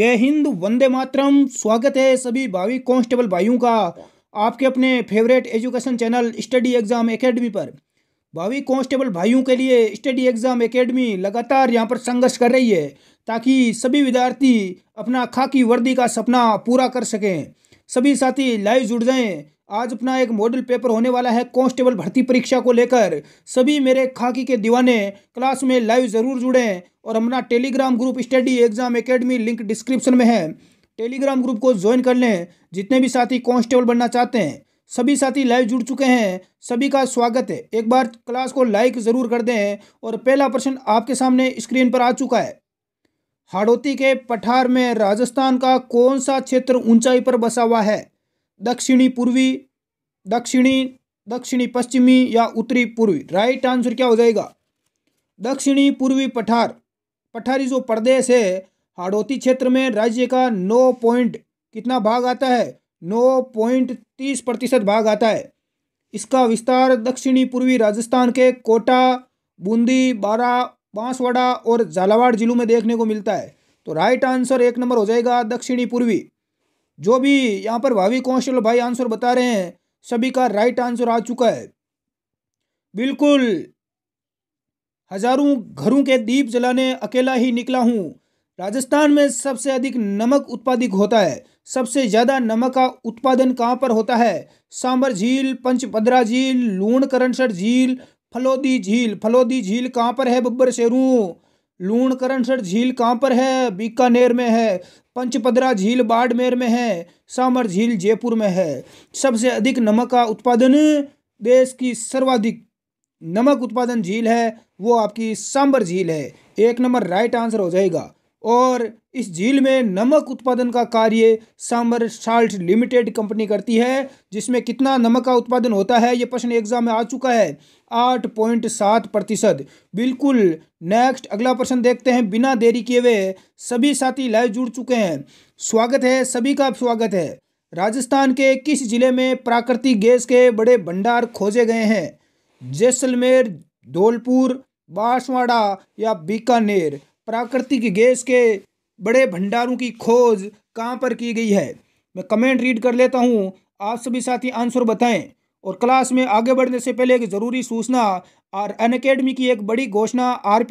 जय हिंद वंदे मातरम स्वागत है सभी भावी कांस्टेबल भाइयों का आपके अपने favourite education channel study exam academy पर भावी कांस्टेबल भाइयों के लिए स्टडी एग्ज़ाम एकेडमी लगातार यहां पर संघर्ष कर रही है ताकि सभी विद्यार्थी अपना खाकी वर्दी का सपना पूरा कर सकें सभी साथी लाइव जुड़ जाएँ आज अपना एक मॉडल पेपर होने वाला है कांस्टेबल भर्ती परीक्षा को लेकर सभी मेरे खाकी के दीवाने क्लास में लाइव ज़रूर जुड़ें और अपना Telegram group study exam academy link description में है टेलीग्राम ग्रुप को ज्वाइन कर लें जितने भी साथी कांस्टेबल बनना चाहते हैं सभी साथी लाइव जुड़ चुके हैं सभी का स्वागत है एक बार क्लास को लाइक ज़रूर कर दें और पहला प्रश्न आपके सामने स्क्रीन पर आ चुका है हाड़ोती के पठार में राजस्थान का कौन सा क्षेत्र ऊंचाई पर बसा हुआ है दक्षिणी पूर्वी दक्षिणी दक्षिणी पश्चिमी या उत्तरी पूर्वी राइट आंसर क्या हो जाएगा दक्षिणी पूर्वी पठार पठारी जो प्रदेश है हाड़ोती क्षेत्र में राज्य का नौ पॉइंट कितना भाग आता है नौ पॉइंट तीस प्रतिशत भाग आता है इसका विस्तार दक्षिणी पूर्वी राजस्थान के कोटा बूंदी बारा बांसवाड़ा और झालावाड़ जिलों में देखने को मिलता है तो राइट आंसर एक नंबर हो जाएगा दक्षिणी पूर्वी जो भी यहाँ पर भावी कौशल भाई आंसर बता रहे हैं सभी का राइट आंसर आ चुका है बिल्कुल हजारों घरों के दीप जलाने अकेला ही निकला हूँ राजस्थान में सबसे अधिक नमक उत्पादित होता है सबसे ज़्यादा नमक का उत्पादन कहाँ पर होता है सांबर झील पंचभद्रा झील करणसर झील फलोदी झील फलोदी झील कहाँ पर है बब्बर शेरू लूणकरणसर झील कहाँ पर है बीकानेर में है पंचपदरा झील बाड़मेर में है सामर झील जयपुर में है सबसे अधिक नमक का उत्पादन देश की सर्वाधिक नमक उत्पादन झील है वो आपकी सांबर झील है एक नंबर राइट आंसर हो जाएगा और इस झील में नमक उत्पादन का कार्य सांबर साल्ट लिमिटेड कंपनी करती है जिसमें कितना नमक का उत्पादन होता है ये प्रश्न एग्जाम में आ चुका है आठ पॉइंट सात प्रतिशत बिल्कुल नेक्स्ट अगला प्रश्न देखते हैं बिना देरी किए हुए सभी साथी लाइव जुड़ चुके हैं स्वागत है सभी का स्वागत है राजस्थान के किस जिले में प्राकृतिक गैस के बड़े भंडार खोजे गए हैं जैसलमेर धौलपुर बांसवाड़ा या बीकानेर प्राकृतिक गैस के बड़े भंडारों की खोज कहाँ पर की गई है मैं कमेंट रीड कर लेता हूँ आप सभी साथी आंसर बताएं और क्लास में आगे बढ़ने से पहले एक ज़रूरी सूचना और अन अकेडमी की एक बड़ी घोषणा आर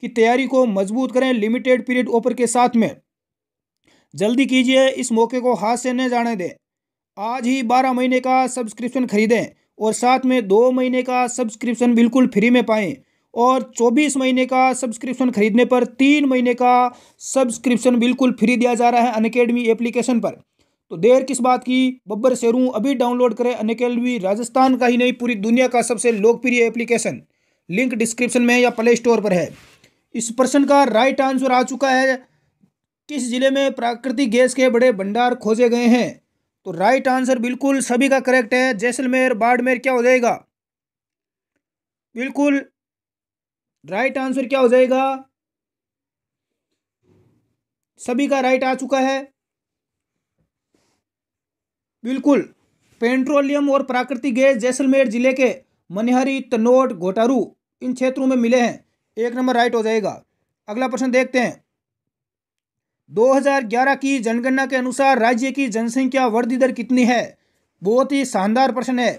की तैयारी को मजबूत करें लिमिटेड पीरियड ऑफर के साथ में जल्दी कीजिए इस मौके को हाथ से न जाने दें आज ही बारह महीने का सब्सक्रिप्शन खरीदें और साथ में दो महीने का सब्सक्रिप्शन बिल्कुल फ्री में पाएँ और 24 महीने का सब्सक्रिप्शन खरीदने पर तीन महीने का सब्सक्रिप्शन बिल्कुल फ्री दिया जा रहा है अनकेडमी एप्लीकेशन पर तो देर किस बात की बब्बर शेरू अभी डाउनलोड करें अनकेडमी राजस्थान का ही नहीं पूरी दुनिया का सबसे लोकप्रिय एप्लीकेशन लिंक डिस्क्रिप्शन में या प्ले स्टोर पर है इस प्रश्न का राइट आंसर आ चुका है किस जिले में प्राकृतिक गैस के बड़े भंडार खोजे गए हैं तो राइट आंसर बिल्कुल सभी का करेक्ट है जैसलमेर बाड़मेर क्या हो जाएगा बिल्कुल राइट आंसर क्या हो जाएगा सभी का राइट आ चुका है बिल्कुल पेट्रोलियम और प्राकृतिक गैस जैसलमेर जिले के मनिहारी तनोट घोटारू इन क्षेत्रों में मिले हैं एक नंबर राइट हो जाएगा अगला प्रश्न देखते हैं 2011 की जनगणना के अनुसार राज्य की जनसंख्या वृद्धि दर कितनी है बहुत ही शानदार प्रश्न है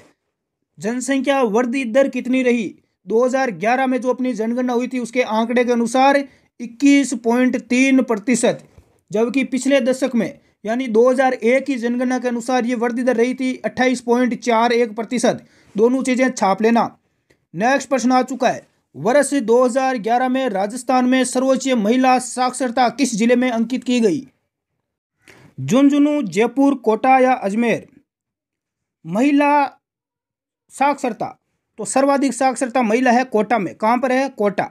जनसंख्या वृद्धि दर कितनी रही 2011 में जो अपनी जनगणना हुई थी उसके आंकड़े के अनुसार 21.3 प्रतिशत जबकि पिछले दशक में यानी 2001 की जनगणना के अनुसार ये वृद्धि दर रही थी 28.41 प्रतिशत दोनों चीज़ें छाप लेना नेक्स्ट प्रश्न आ चुका है वर्ष 2011 में राजस्थान में सर्वोच्च महिला साक्षरता किस जिले में अंकित की गई झुंझुनू जयपुर कोटा या अजमेर महिला साक्षरता तो सर्वाधिक साक्षरता महिला है कोटा में कहाँ पर है कोटा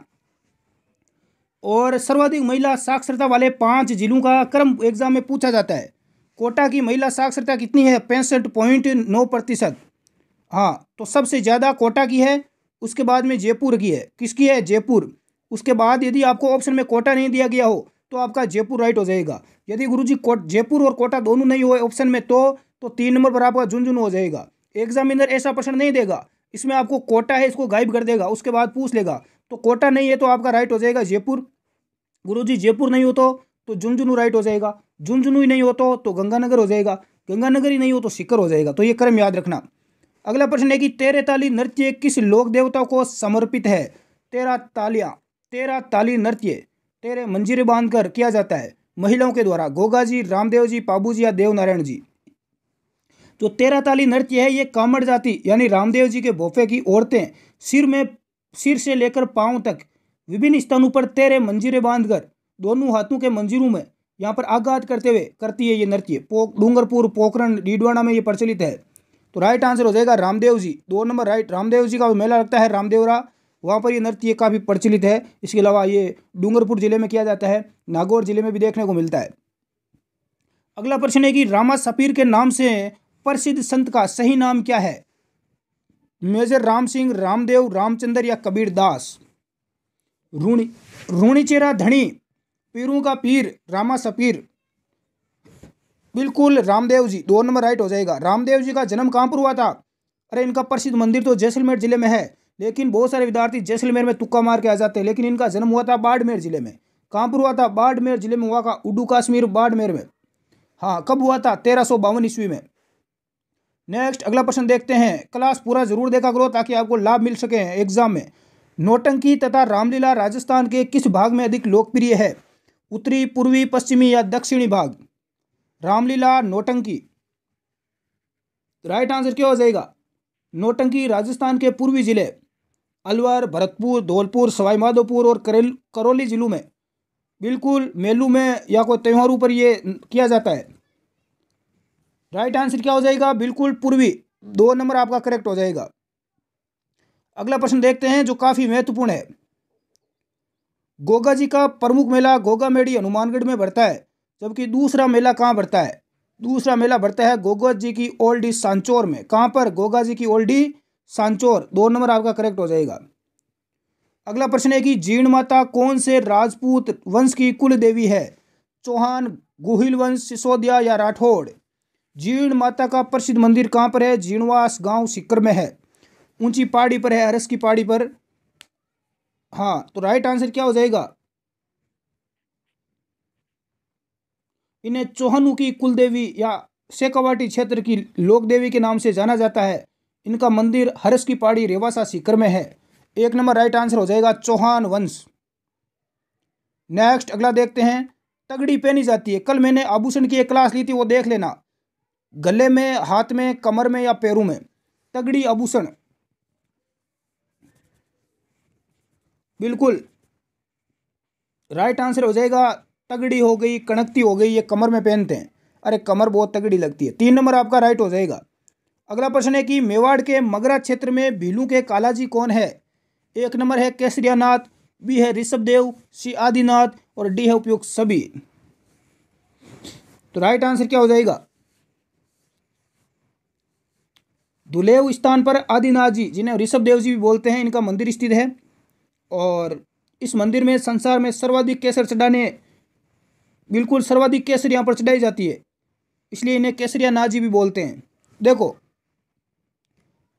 और सर्वाधिक महिला साक्षरता वाले पांच जिलों का क्रम एग्जाम में पूछा जाता है कोटा की महिला साक्षरता कितनी है पैंसठ पॉइंट नौ प्रतिशत हाँ तो सबसे ज़्यादा कोटा की है उसके बाद में जयपुर की है किसकी है जयपुर उसके बाद यदि आपको ऑप्शन में कोटा नहीं दिया गया हो तो आपका जयपुर राइट हो जाएगा यदि गुरु जी जयपुर और कोटा दोनों नहीं हुए ऑप्शन में तो तो तीन नंबर पर आपका झुंझुनू हो जाएगा एग्जामिनर ऐसा प्रश्न नहीं देगा इसमें आपको कोटा है इसको गायब कर देगा उसके बाद पूछ लेगा तो कोटा नहीं है तो आपका राइट हो जाएगा जयपुर गुरु जी जयपुर नहीं हो तो तो झुंझुनू राइट हो जाएगा झुंझुनू ही नहीं हो तो, तो गंगानगर हो जाएगा गंगानगर ही नहीं हो तो सिकर हो जाएगा तो ये क्रम याद रखना अगला प्रश्न है कि तेरह ताली नृत्य किस लोक देवता को समर्पित है तेरह तालियाँ तेरह ताली नृत्य तेरे मंजिर बांधकर किया जाता है महिलाओं के द्वारा गोगा जी रामदेव जी पाबू जी या देवनारायण जी जो तो तेरह ताली नृत्य है ये कामड़ जाति यानी रामदेव जी के भोफे की औरतें सिर में सिर से लेकर पाँव तक विभिन्न स्थानों पर तेरे मंजीरे बांधकर दोनों हाथों के मंजीरों में यहाँ पर आघात करते हुए करती है ये नृत्य पोक डूंगरपुर पोखरण डीडवाना में ये प्रचलित है तो राइट आंसर हो जाएगा रामदेव जी दो नंबर राइट रामदेव जी का मेला लगता है रामदेवरा वहाँ पर ये नृत्य काफ़ी प्रचलित है इसके अलावा ये डूंगरपुर जिले में किया जाता है नागौर जिले में भी देखने को मिलता है अगला प्रश्न है कि रामा सफ़ीर के नाम से प्रसिद्ध संत का सही नाम क्या है मेजर राम सिंह रामदेव रामचंद्र या कबीर दास रूणी रूणीचेरा धनी पीरू का पीर रामा सपीर बिल्कुल रामदेव जी दो नंबर राइट हो जाएगा रामदेव जी का जन्म कहाँ पर हुआ था अरे इनका प्रसिद्ध मंदिर तो जैसलमेर जिले में है लेकिन बहुत सारे विद्यार्थी जैसलमेर में तुक्का मार के आ जाते हैं लेकिन इनका जन्म हुआ था बाड़मेर जिले में कहाँ पर हुआ था बाड़मेर जिले में हुआ था उडू काश्मीर बाड़मेर में हाँ कब हुआ था तेरह सौ बावन ईस्वी में नेक्स्ट अगला प्रश्न देखते हैं क्लास पूरा जरूर देखा करो ताकि आपको लाभ मिल सके एग्जाम में नोटंकी तथा रामलीला राजस्थान के किस भाग में अधिक लोकप्रिय है उत्तरी पूर्वी पश्चिमी या दक्षिणी भाग रामलीला नोटंकी राइट आंसर क्या हो जाएगा नोटंकी राजस्थान के पूर्वी जिले अलवर भरतपुर धौलपुर सवाईमाधोपुर और करेल करौली जिलों में बिल्कुल मेलू में या कोई त्यौहारों पर ये किया जाता है राइट आंसर क्या हो जाएगा बिल्कुल पूर्वी दो नंबर आपका करेक्ट हो जाएगा अगला प्रश्न देखते हैं जो काफ़ी महत्वपूर्ण है गोगा जी का प्रमुख मेला गोगा मेड़ी हनुमानगढ़ में भरता है जबकि दूसरा मेला कहाँ भरता है दूसरा मेला भरता है गोगा जी की ओल्ड सांचोर में कहाँ पर गोगा जी की ओल्डी सांचोर दो नंबर आपका करेक्ट हो जाएगा अगला प्रश्न है कि जीर्ण माता कौन से राजपूत वंश की कुल देवी है चौहान गुहिल वंश सिसोदिया या राठौड़ जीण माता का प्रसिद्ध मंदिर कहाँ पर है जीणवास गांव सिक्कर में है ऊंची पहाड़ी पर है हरस की पहाड़ी पर हाँ तो राइट आंसर क्या हो जाएगा इन्हें चौहनु की कुलदेवी या शेखावाटी क्षेत्र की लोक देवी के नाम से जाना जाता है इनका मंदिर हरस की पहाड़ी रेवासा सीकर में है एक नंबर राइट आंसर हो जाएगा चौहान वंश नेक्स्ट अगला देखते हैं तगड़ी पहनी जाती है कल मैंने आभूषण की एक क्लास ली थी वो देख लेना गले में हाथ में कमर में या पैरों में तगड़ी आभूषण बिल्कुल राइट आंसर हो जाएगा तगड़ी हो गई कणकती हो गई ये कमर में पहनते हैं अरे कमर बहुत तगड़ी लगती है तीन नंबर आपका राइट हो जाएगा अगला प्रश्न है कि मेवाड़ के मगरा क्षेत्र में भीलू के कालाजी कौन है एक नंबर है केसरियानाथ बी है ऋषभदेव सी आदिनाथ और डी है उपयुक्त सभी तो राइट आंसर क्या हो जाएगा दुलेव स्थान पर आदिनाथ जी जिन्हें ऋषभ देव जी भी बोलते हैं इनका मंदिर स्थित है और इस मंदिर में संसार में सर्वाधिक केसर चढ़ाने बिल्कुल सर्वाधिक केसर यहाँ पर चढ़ाई जाती है इसलिए इन्हें केसरिया नाथ जी भी बोलते हैं देखो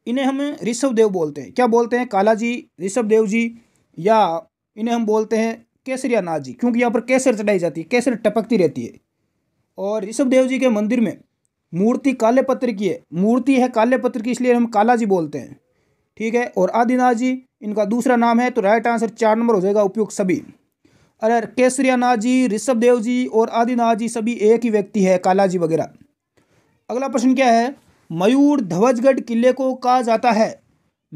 इन्हें हम ऋषभ देव बोलते हैं क्या बोलते हैं काला जी ऋषभ देव जी या इन्हें हम बोलते हैं केसरिया नाथ जी क्योंकि यहाँ पर केसर चढ़ाई जाती है केसर टपकती रहती है और ऋषभ देव जी के मंदिर में मूर्ति काले पत्र की है मूर्ति है काले पत्र की इसलिए हम काला जी बोलते हैं ठीक है और आदिनाथ जी इनका दूसरा नाम है तो राइट आंसर चार नंबर हो जाएगा उपयुक्त सभी अरे केसरियानाथ जी ऋषभ देव जी और आदिनाथ जी सभी एक ही व्यक्ति है काला जी वगैरह अगला प्रश्न क्या है मयूर धवजगढ़ किले को कहा जाता है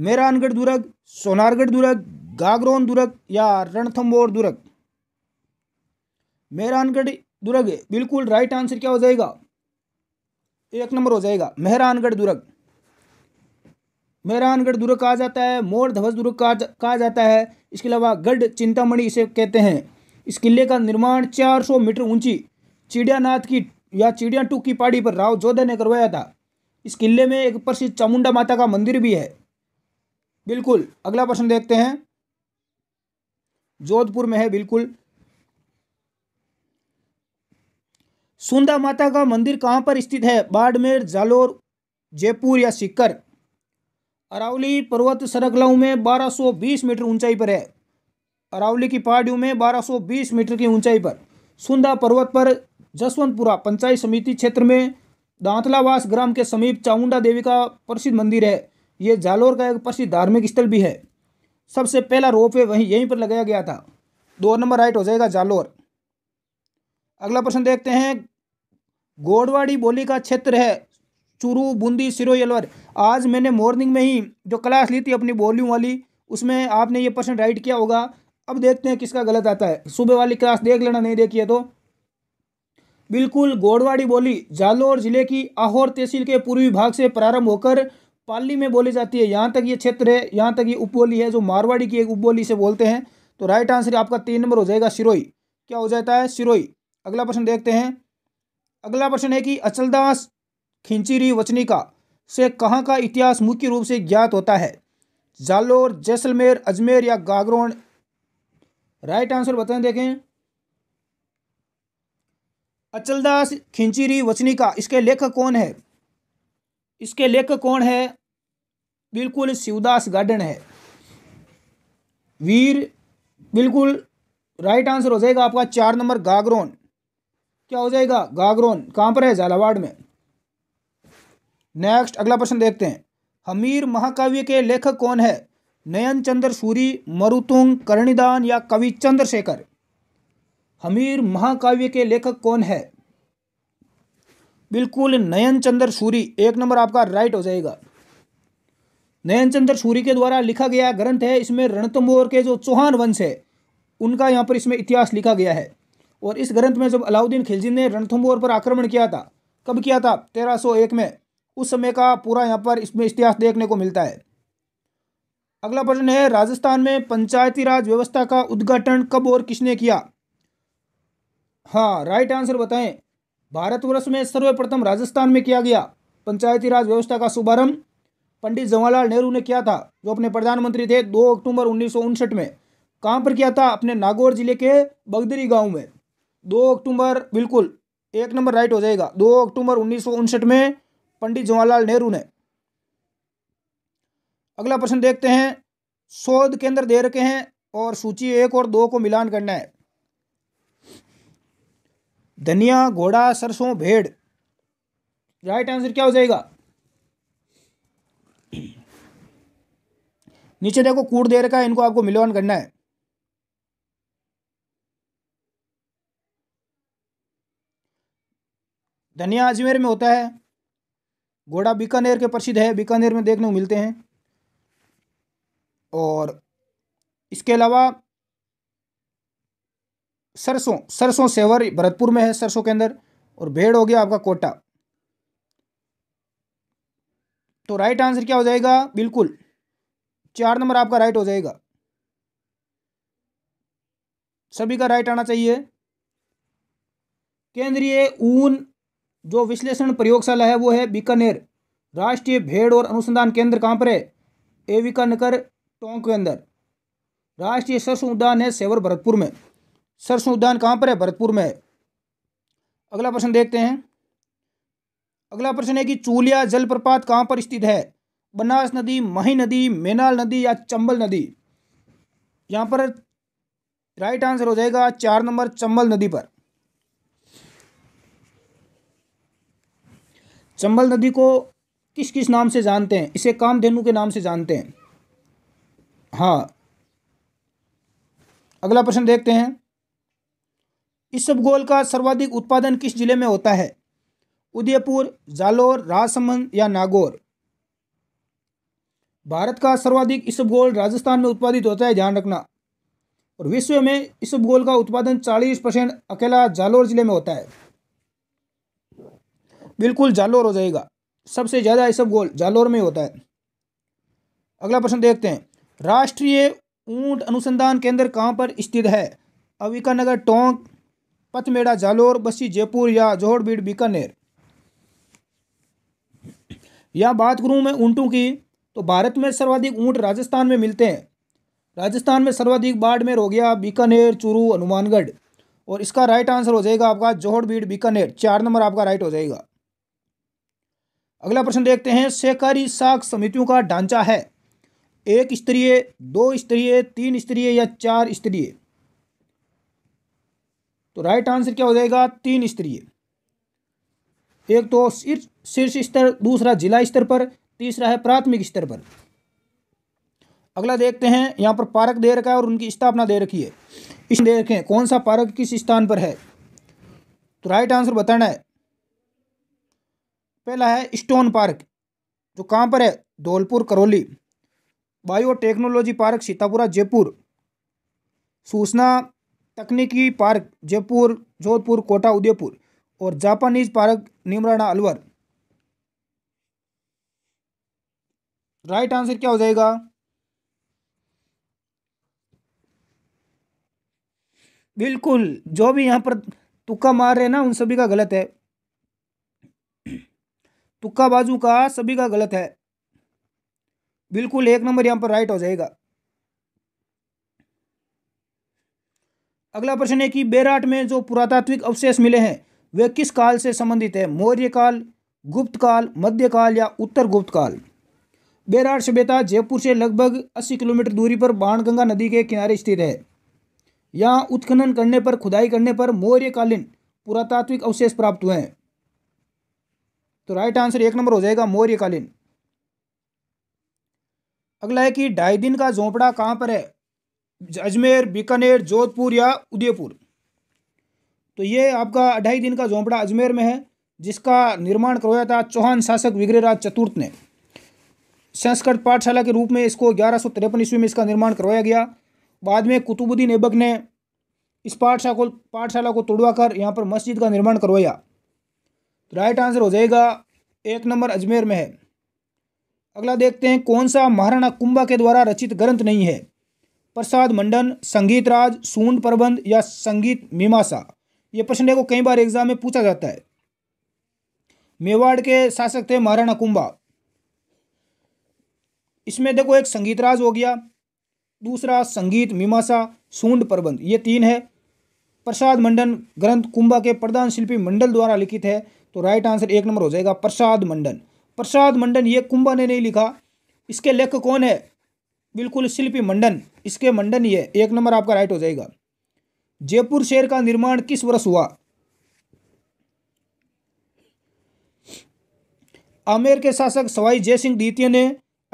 मेहरानगढ़ दुर्ग सोनारगढ़ दुर्ग गागरोन दुर्ग या रणथम्बोर दुर्ग मेहरानगढ़ दुर्ग बिल्कुल राइट आंसर क्या हो जाएगा एक नंबर हो जाएगा मेहरानगढ़ दुर्ग मेहरानगढ़ दुर्ग कहा जाता है मोर धवस दुर्ग कहा जाता है इसके अलावा गढ़ चिंतामणि इसे कहते हैं इस किले का निर्माण 400 मीटर ऊंची चिड़ियानाथ की या चिड़िया टूक की पहाड़ी पर राव जोधा ने करवाया था इस किले में एक प्रसिद्ध चामुंडा माता का मंदिर भी है बिल्कुल अगला प्रश्न देखते हैं जोधपुर में है बिल्कुल सुंदा माता का मंदिर कहाँ पर स्थित है बाड़मेर जालोर जयपुर या सिक्कर अरावली पर्वत सरगलाऊ में 1220 मीटर ऊंचाई पर है अरावली की पहाड़ियों में 1220 मीटर की ऊंचाई पर सुंदा पर्वत पर जसवंतपुरा पंचायत समिति क्षेत्र में दांतलावास ग्राम के समीप चामुंडा देवी का प्रसिद्ध मंदिर है ये जालोर का एक प्रसिद्ध धार्मिक स्थल भी है सबसे पहला रोप वे वहीं यहीं पर लगाया गया था दो नंबर राइट हो जाएगा जालोर अगला प्रश्न देखते हैं गोडवाड़ी बोली का क्षेत्र है चूरू बूंदी सिरो अलवर आज मैंने मॉर्निंग में ही जो क्लास ली थी अपनी बोलियों वाली उसमें आपने ये पर्सन राइट किया होगा अब देखते हैं किसका गलत आता है सुबह वाली क्लास देख लेना नहीं देखी है तो बिल्कुल गोडवाड़ी बोली जालोर जिले की आहोर तहसील के पूर्वी भाग से प्रारंभ होकर पाली में बोली जाती है यहाँ तक ये क्षेत्र है यहाँ तक ये उपबोली है जो मारवाड़ी की एक उपबोली से बोलते हैं तो राइट आंसर आपका तीन नंबर हो जाएगा सिरोई क्या हो जाता है सिरोई अगला प्रश्न देखते हैं अगला प्रश्न है कि अचलदास खिंचीरी वचनिका से कहाँ का इतिहास मुख्य रूप से ज्ञात होता है जालोर जैसलमेर अजमेर या गागरोन राइट आंसर बताएं देखें अचलदास खिंचीरी वचनिका इसके लेखक कौन है इसके लेखक कौन है बिल्कुल शिवदास गार्डन है वीर बिल्कुल राइट आंसर हो जाएगा आपका चार नंबर गागरोन क्या हो जाएगा गागरोन कहां पर है झालावाड़ में नेक्स्ट अगला प्रश्न देखते हैं हमीर महाकाव्य के लेखक कौन है नयन चंद्र सूरी मरुतुंग कर्णिदान या कवि चंद्रशेखर हमीर महाकाव्य के लेखक कौन है बिल्कुल नयन चंद्र सूरी एक नंबर आपका राइट हो जाएगा नयन चंद्र सूरी के द्वारा लिखा गया ग्रंथ है इसमें रणतंबोर के जो चौहान वंश है उनका यहां पर इसमें इतिहास लिखा गया है और इस ग्रंथ में जब अलाउद्दीन खिलजी ने रणथुम्बोर पर आक्रमण किया था कब किया था 1301 में उस समय का पूरा यहाँ पर इसमें इतिहास देखने को मिलता है अगला प्रश्न है राजस्थान में पंचायती राज व्यवस्था का उद्घाटन कब और किसने किया हाँ राइट आंसर बताएं भारतवर्ष में सर्वप्रथम राजस्थान में किया गया पंचायती राज व्यवस्था का शुभारंभ पंडित जवाहरलाल नेहरू ने किया था जो अपने प्रधानमंत्री थे दो अक्टूबर उन्नीस में कहाँ पर किया था अपने नागौर जिले के बगदरी गाँव में दो अक्टूबर बिल्कुल एक नंबर राइट हो जाएगा दो अक्टूबर उन्नीस में पंडित जवाहरलाल नेहरू ने अगला प्रश्न देखते हैं शोध केंद्र दे रखे हैं और सूची एक और दो को मिलान करना है धनिया घोड़ा सरसों भेड़ राइट आंसर क्या हो जाएगा नीचे देखो कूट दे रखा है इनको आपको मिलान करना है धनिया अजमेर में होता है घोड़ा बीकानेर के प्रसिद्ध है बीकानेर में देखने को मिलते हैं और इसके अलावा सरसों सरसों सेवर भरतपुर में है सरसों के अंदर और भेड़ हो गया आपका कोटा तो राइट आंसर क्या हो जाएगा बिल्कुल चार नंबर आपका राइट हो जाएगा सभी का राइट आना चाहिए केंद्रीय ऊन जो विश्लेषण प्रयोगशाला है वो है बीकानेर राष्ट्रीय भेड़ और अनुसंधान केंद्र कहाँ पर है एविका नगर टोंक के अंदर राष्ट्रीय सरसों उद्यान है सेवर भरतपुर में सरसों उद्यान कहाँ पर है भरतपुर में है अगला प्रश्न देखते हैं अगला प्रश्न है कि चूलिया जलप्रपात कहाँ पर स्थित है बनास नदी मही नदी मेनाल नदी या चंबल नदी यहाँ पर राइट आंसर हो जाएगा चार नंबर चंबल नदी पर चंबल नदी को किस किस नाम से जानते हैं इसे कामधेनु के नाम से जानते हैं हाँ अगला प्रश्न देखते हैं इस गोल का सर्वाधिक उत्पादन किस जिले में होता है उदयपुर जालोर राजसमंद या नागौर भारत का सर्वाधिक इस गोल राजस्थान में उत्पादित होता है ध्यान रखना और विश्व में इस गोल का उत्पादन 40 परसेंट अकेला जालोर जिले में होता है बिल्कुल जालोर हो जाएगा सबसे ज़्यादा ऐसा सब गोल जालोर में होता है अगला प्रश्न देखते हैं राष्ट्रीय ऊंट अनुसंधान केंद्र कहाँ पर स्थित है अविका नगर टोंक पचमेड़ा जालोर बस्सी जयपुर या जोहड़बीड़ बीकानेर या बात करूँ मैं ऊँटों की तो भारत में सर्वाधिक ऊंट राजस्थान में मिलते हैं राजस्थान में सर्वाधिक बाड़मेर हो गया बीकानेर चूरू हनुमानगढ़ और इसका राइट आंसर हो जाएगा आपका जोहड़बीड़ बीकानेर चार नंबर आपका राइट हो जाएगा अगला प्रश्न देखते हैं सहकारी साख समितियों का ढांचा है एक स्तरीय दो स्त्रीय तीन स्त्रीय या चार स्त्रीय तो राइट आंसर क्या हो जाएगा तीन स्त्रीय एक तो शीर्ष स्तर दूसरा जिला स्तर पर तीसरा है प्राथमिक स्तर पर अगला देखते हैं यहाँ पर पार्क दे रखा है और उनकी स्थापना दे रखी है इस दे रखे कौन सा पार्क किस स्थान पर है तो राइट आंसर बताना है पहला है स्टोन पार्क जो कहाँ पर है Dholpur Karauli biotechnology park Sitapura Jaipur सूचना तकनीकी पार्क जयपुर जोधपुर कोटा उदयपुर और Japanese park Neemrana Alwar right answer क्या हो जाएगा बिल्कुल जो भी यहाँ पर तुक्का मार रहे हैं ना उन सभी का गलत है बाजू का सभी का गलत है बिल्कुल एक नंबर यहां पर राइट हो जाएगा अगला प्रश्न है कि बेराट में जो पुरातात्विक अवशेष मिले हैं वे किस काल से संबंधित है मौर्य काल गुप्त काल मध्यकाल या उत्तर गुप्त काल बेराट सभ्यता जयपुर से लगभग 80 किलोमीटर दूरी पर बाणगंगा नदी के किनारे स्थित है यहाँ उत्खनन करने पर खुदाई करने पर मौर्यकालीन पुरातात्विक अवशेष प्राप्त हुए हैं तो राइट आंसर एक नंबर हो जाएगा मौर्यकालीन अगला है कि ढाई दिन का झोंपड़ा कहाँ पर है अजमेर बीकानेर जोधपुर या उदयपुर तो ये आपका अढ़ाई दिन का झोंपड़ा अजमेर में है जिसका निर्माण करवाया था चौहान शासक विग्रहराज चतुर्थ ने संस्कृत पाठशाला के रूप में इसको ग्यारह सौ तिरपन ईस्वी में इसका निर्माण करवाया गया बाद में कुतुबुद्दीन ऐबक ने इस पाठशाला को पाठशाला को तोड़वा कर यहाँ पर मस्जिद का निर्माण करवाया राइट आंसर हो जाएगा एक नंबर अजमेर में है अगला देखते हैं कौन सा महाराणा कुंभा के द्वारा रचित ग्रंथ नहीं है प्रसाद मंडन संगीत राज सूंड प्रबंध या संगीत मीमाशा ये प्रश्न देखो कई बार एग्जाम में पूछा जाता है मेवाड़ के शासक थे महाराणा कुंभा इसमें देखो एक संगीत राज हो गया दूसरा संगीत मीमाशा सूंड प्रबंध ये तीन है प्रसाद मंडन ग्रंथ कुंभा के प्रधान शिल्पी मंडल द्वारा लिखित है तो राइट आंसर एक नंबर हो जाएगा प्रसाद मंडन प्रसाद मंडन ये कुंभा ने नहीं लिखा इसके लेखक कौन है बिल्कुल शिल्पी मंडन इसके मंडन ये एक नंबर आपका राइट हो जाएगा जयपुर शहर का निर्माण किस वर्ष हुआ आमेर के शासक सवाई जय सिंह द्वितीय ने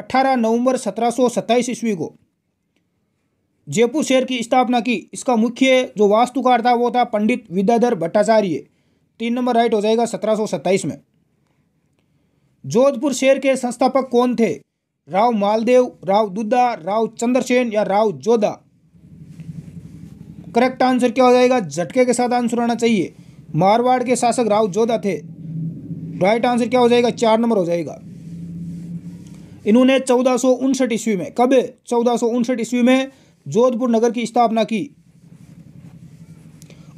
18 नवंबर सत्रह ईस्वी को जयपुर शहर की स्थापना की इसका मुख्य जो वास्तुकार था वो था पंडित विद्याधर भट्टाचार्य तीन नंबर राइट हो जाएगा सत्रह में जोधपुर शेर के संस्थापक कौन थे राव मालदेव राव दुद्दा राव चंद्रसेन या राव जोधा करेक्ट आंसर क्या हो जाएगा झटके के साथ आंसर आना चाहिए मारवाड़ के शासक राव जोधा थे राइट आंसर क्या हो जाएगा चार नंबर हो जाएगा इन्होंने चौदह ईस्वी में कब चौदह ईस्वी में जोधपुर नगर की स्थापना की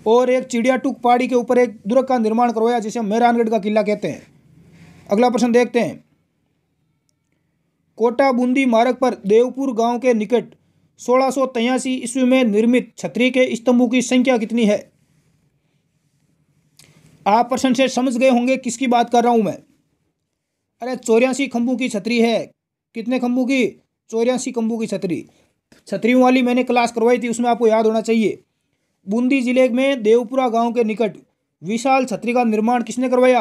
और एक चिड़िया टुक पहाड़ी के ऊपर एक दुर्ग का निर्माण करवाया जिसे मेहरानगढ़ का किला कहते हैं अगला प्रश्न देखते हैं कोटा बूंदी मार्ग पर देवपुर गांव के निकट सोलह सौ ईस्वी में निर्मित छतरी के स्तंभों की संख्या कितनी है आप प्रश्न से समझ गए होंगे किसकी बात कर रहा हूं मैं अरे चौरासी खम्भों की छतरी है कितने खम्भों की चौरासी खम्भों की छतरी छतरियों वाली मैंने क्लास करवाई थी उसमें आपको याद होना चाहिए बूंदी जिले में देवपुरा गांव के निकट विशाल छतरी का निर्माण किसने करवाया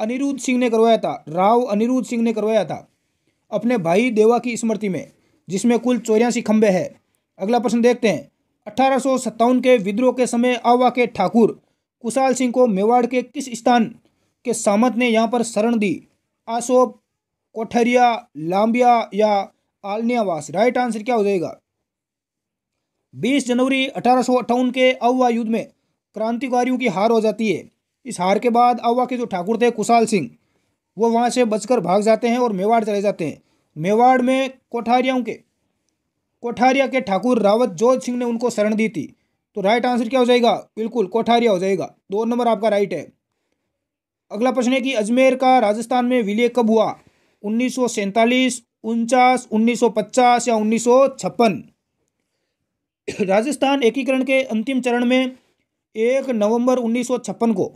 अनिरुद्ध सिंह ने करवाया था राव अनिरुद्ध सिंह ने करवाया था अपने भाई देवा की स्मृति में जिसमें कुल चौरासी खंबे हैं अगला प्रश्न देखते हैं अठारह के विद्रोह के समय आवा के ठाकुर कुशाल सिंह को मेवाड़ के किस स्थान के सामत ने यहाँ पर शरण दी आसोप कोठरिया लांबिया या आलनियावास राइट आंसर क्या हो जाएगा बीस जनवरी अठारह के अववा युद्ध में क्रांतिकारियों की हार हो जाती है इस हार के बाद अववा के जो ठाकुर थे कुशाल सिंह वो वहाँ से बचकर भाग जाते हैं और मेवाड़ चले जाते हैं मेवाड़ में कोठारियाओं के कोठारिया के ठाकुर रावत जोत सिंह ने उनको शरण दी थी तो राइट आंसर क्या हो जाएगा बिल्कुल कोठारिया हो जाएगा दो नंबर आपका राइट है अगला प्रश्न है कि अजमेर का राजस्थान में विलय कब हुआ उन्नीस सौ सैंतालीस उनचास उन्नीस सौ पचास या उन्नीस सौ छप्पन राजस्थान एकीकरण के अंतिम चरण में एक नवंबर छप्पन को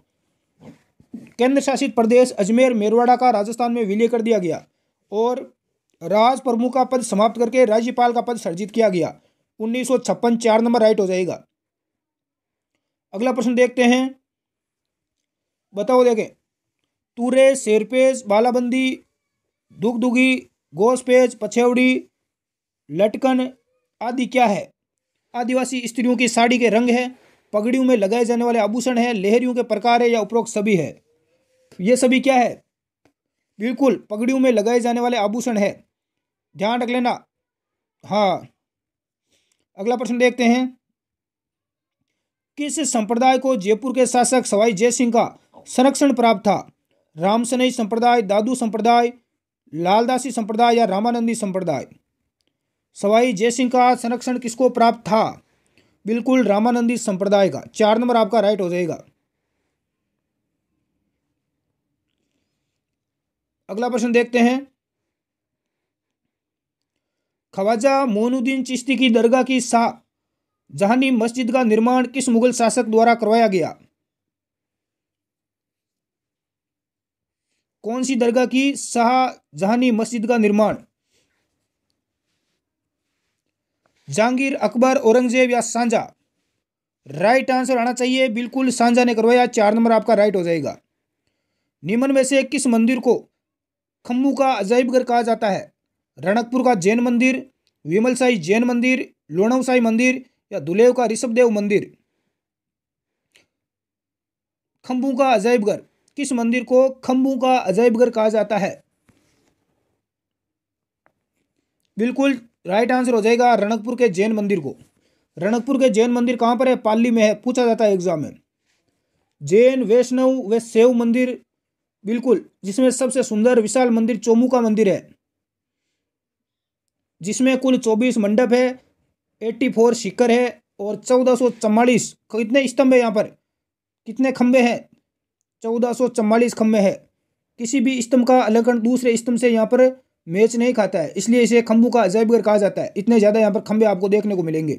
केंद्र शासित प्रदेश अजमेर मेरवाड़ा का राजस्थान में विलय कर दिया गया और राज प्रमुख का पद समाप्त करके राज्यपाल का पद सर्जित किया गया उन्नीस सौ छप्पन चार नंबर राइट हो जाएगा अगला प्रश्न देखते हैं बताओ देखें तूरे शेरपेज बालाबंदी दुग दुगी गोसपेज पछेवड़ी लटकन आदि क्या है आदिवासी स्त्रियों की साड़ी के रंग है पगड़ियों में लगाए जाने वाले आभूषण है लहरियों के प्रकार है या उपरोक्त सभी है ये सभी क्या है बिल्कुल पगड़ियों में लगाए जाने वाले आभूषण है ध्यान रख लेना हाँ अगला प्रश्न देखते हैं किस संप्रदाय को जयपुर के शासक सवाई जय सिंह का संरक्षण प्राप्त था रामसनई संप्रदाय दादू संप्रदाय लालदासी संप्रदाय या रामानंदी संप्रदाय सवाई जयसिंह का संरक्षण किसको प्राप्त था बिल्कुल रामानंदी संप्रदाय का चार नंबर आपका राइट हो जाएगा अगला प्रश्न देखते हैं खवाजा मोनुद्दीन चिश्ती की दरगाह की सा जहानी मस्जिद का निर्माण किस मुगल शासक द्वारा करवाया गया कौन सी दरगाह की शाह जहानी मस्जिद का निर्माण जहांगीर अकबर औरंगजेब या सांझा राइट आंसर आना चाहिए बिल्कुल सांझा ने करवाया चार नंबर आपका राइट हो जाएगा निम्न में से किस मंदिर को खम्बू का अजायबघर कहा जाता है रणकपुर का जैन मंदिर विमल साई जैन मंदिर साई मंदिर या दुलेव का ऋषभदेव मंदिर खम्बू का अजायबघर किस मंदिर को खम्बू का अजायबघर कहा जाता है बिल्कुल राइट आंसर हो जाएगा रणकपुर के जैन मंदिर को रणकपुर के जैन मंदिर कहाँ पर है पाली में है पूछा जाता है एग्जाम में जैन वैष्णव व सेव मंदिर बिल्कुल जिसमें सबसे सुंदर विशाल मंदिर चोमू का मंदिर है जिसमें कुल चौबीस मंडप है एट्टी फोर शिखर है और चौदह सौ चम्मालीस कितने स्तंभ है यहाँ पर कितने खम्भे हैं चौदह सौ चम्मालीस खम्भे है किसी भी स्तंभ का अलगण दूसरे स्तंभ से यहाँ पर मैच नहीं खाता है इसलिए इसे खम्बू का अजायबगर कहा जाता है इतने ज़्यादा यहाँ पर खंबे आपको देखने को मिलेंगे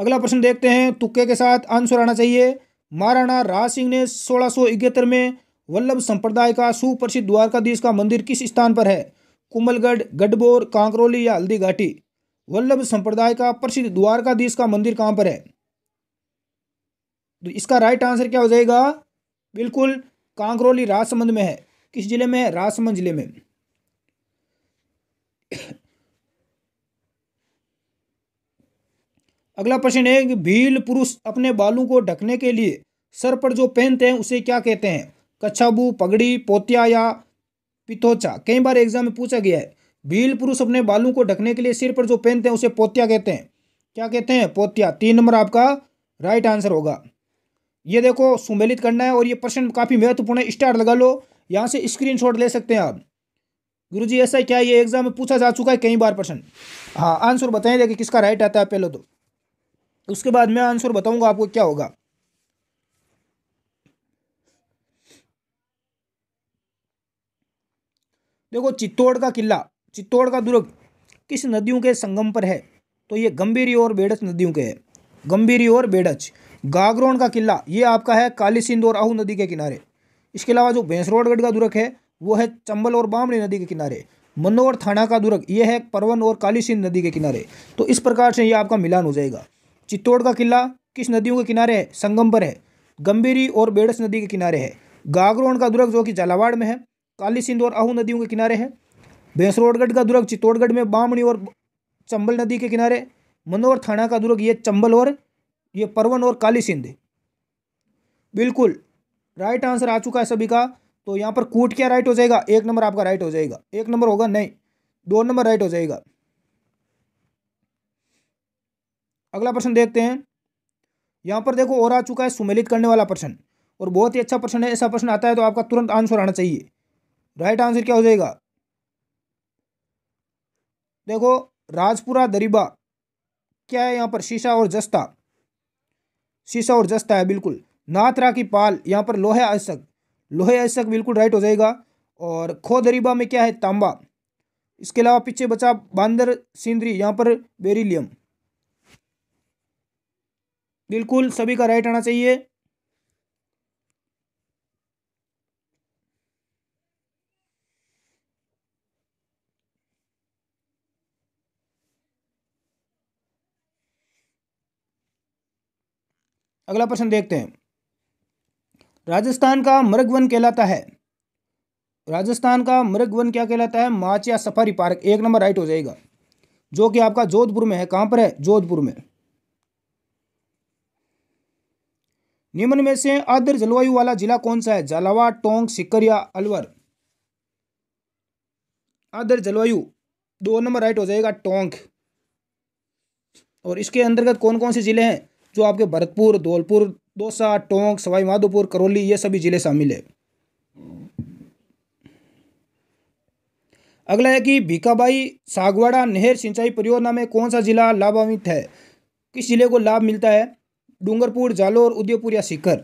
अगला प्रश्न देखते हैं तुक्के के साथ आंसर आना चाहिए महाराणा राज सिंह ने सोलह में वल्लभ संप्रदाय का सुप्रसिद्ध द्वारकाधीश का मंदिर किस स्थान पर है कुमलगढ़ गढ़बोर कांकरोली या हल्दी घाटी वल्लभ संप्रदाय का प्रसिद्ध द्वारकाधीश का मंदिर कहाँ पर है तो इसका राइट आंसर क्या हो जाएगा बिल्कुल कांकरोली राजसमंद में है किस जिले में है राजसमंद जिले में अगला प्रश्न है कि भील पुरुष अपने बालों को ढकने के लिए सर पर जो पहनते हैं उसे क्या कहते हैं कच्छाबू पगड़ी पोतिया या पिथोचा कई बार एग्जाम में पूछा गया है भील पुरुष अपने बालों को ढकने के लिए सिर पर जो पहनते हैं उसे पोतिया कहते हैं क्या कहते हैं पोतिया तीन नंबर आपका राइट आंसर होगा ये देखो सुमेलित करना है और ये प्रश्न काफ़ी महत्वपूर्ण है स्टार लगा लो यहाँ से स्क्रीनशॉट ले सकते हैं आप गुरुजी ऐसा क्या ये एग्जाम में पूछा जा चुका है कई बार प्रश्न हाँ आंसर बताएं देखिए किसका राइट आता है पहले तो उसके बाद मैं आंसर बताऊंगा आपको क्या होगा देखो चित्तौड़ का किला चित्तौड़ का दुर्ग किस नदियों के संगम पर है तो ये गंभीरी और बेड़च नदियों के है गंभीरी और बेड़च गागरोन का किला ये आपका है काली सिंध और आहू नदी के किनारे इसके अलावा जो भैंसरोडगढ़ का दुर्ग है वो है चंबल और बामणी नदी के किनारे मनोहर थाना का दुर्ग ये है परवन और काली नदी के किनारे तो इस प्रकार से ये आपका मिलान हो जाएगा चित्तौड़ का किला किस नदियों के किनारे है संगम पर है गंभीरी और बेड़स नदी के किनारे है गागरोन का दुर्ग जो कि झालावाड़ में है काली और अहू नदियों के किनारे है भैंसरोडगढ़ का दुर्ग चित्तौड़गढ़ में बामणी और चंबल नदी के किनारे मनोहर थाना का दुर्ग ये चंबल और ये परवन और सिंध बिल्कुल राइट आंसर आ चुका है सभी का तो यहाँ पर कूट क्या राइट हो जाएगा एक नंबर आपका राइट हो जाएगा एक नंबर होगा नहीं दो नंबर राइट हो जाएगा अगला प्रश्न देखते हैं यहाँ पर देखो और आ चुका है सुमेलित करने वाला प्रश्न और बहुत ही अच्छा प्रश्न है ऐसा प्रश्न आता है तो आपका तुरंत आंसर आना चाहिए राइट आंसर क्या हो जाएगा देखो राजपुरा दरीबा क्या है यहाँ पर शीशा और जस्ता शीशा और जस्ता है बिल्कुल नाथरा की पाल यहाँ पर लोहे आयशक लोहे आयशक बिल्कुल राइट हो जाएगा और खो दरीबा में क्या है तांबा इसके अलावा पीछे बचा बांदर सिंदरी यहाँ पर बेरिलियम बिल्कुल सभी का राइट आना चाहिए अगला प्रश्न देखते हैं राजस्थान का वन कहलाता है राजस्थान का वन क्या कहलाता है माचिया सफारी पार्क एक नंबर राइट हो जाएगा जो कि आपका जोधपुर में है कहां पर है जोधपुर में निम्न में से आदर जलवायु वाला जिला कौन सा है झालावा टोंग सिक्कर या अलवर आदर जलवायु दो नंबर राइट हो जाएगा टोंक और इसके अंतर्गत कौन कौन से जिले हैं जो आपके भरतपुर धौलपुर दौसा टोंक सवाई माधोपुर करौली ये सभी ज़िले शामिल है अगला है कि भीखाबाई सागवाड़ा नहर सिंचाई परियोजना में कौन सा जिला लाभान्वित है किस जिले को लाभ मिलता है डूंगरपुर जालोर उदयपुर या सीकर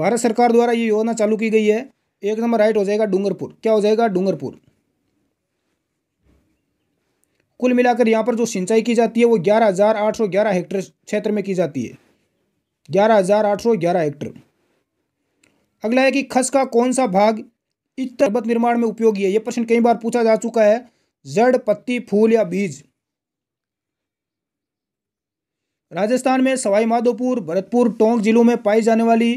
भारत सरकार द्वारा ये योजना चालू की गई है एक नंबर राइट हो जाएगा डूंगरपुर क्या हो जाएगा डूंगरपुर कुल मिलाकर यहाँ पर जो सिंचाई की जाती है वो ग्यारह हज़ार आठ सौ ग्यारह हेक्टर क्षेत्र में की जाती है ग्यारह हज़ार आठ सौ ग्यारह अगला है कि खस का कौन सा भाग इस पर्वत निर्माण में उपयोगी है यह प्रश्न कई बार पूछा जा चुका है जड़ पत्ती फूल या बीज राजस्थान में सवाई माधोपुर भरतपुर टोंक जिलों में पाई जाने वाली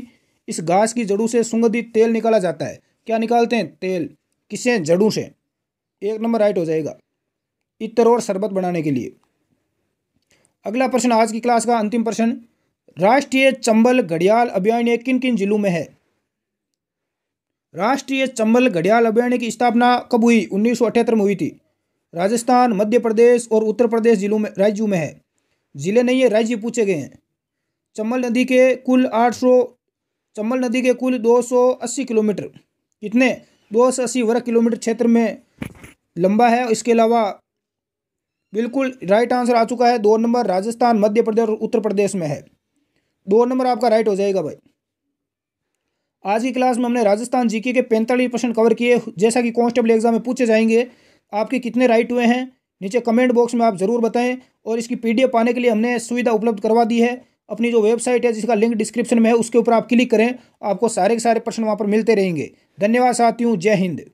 इस घास की जड़ों से सुगंधित तेल निकाला जाता है क्या निकालते हैं तेल किसे जड़ों से एक नंबर राइट हो जाएगा इतर और शरबत बनाने के लिए अगला प्रश्न आज की क्लास का अंतिम प्रश्न राष्ट्रीय चंबल घड़ियाल अभ्यारण्य किन किन जिलों में है राष्ट्रीय चंबल घड़ियाल अभ्यारण्य की स्थापना कब हुई उन्नीस में हुई थी राजस्थान मध्य प्रदेश और उत्तर प्रदेश जिलों में राज्यों में है जिले नहीं है राज्य पूछे गए हैं चंबल नदी के कुल 800 चंबल नदी के कुल 280 किलोमीटर कितने 280 वर्ग किलोमीटर क्षेत्र में लंबा है इसके अलावा बिल्कुल राइट आंसर आ चुका है दो नंबर राजस्थान मध्य प्रदेश और उत्तर प्रदेश में है दो नंबर आपका राइट हो जाएगा भाई आज की क्लास में हमने राजस्थान जीके के पैंतालीस परसेंट कवर किए जैसा कि कॉन्स्टेबल एग्जाम में पूछे जाएंगे आपके कितने राइट हुए हैं नीचे कमेंट बॉक्स में आप ज़रूर बताएं और इसकी पीडीएफ पाने के लिए हमने सुविधा उपलब्ध करवा दी है अपनी जो वेबसाइट है जिसका लिंक डिस्क्रिप्शन में है उसके ऊपर आप क्लिक करें आपको सारे के सारे प्रश्न वहाँ पर मिलते रहेंगे धन्यवाद साथियों जय हिंद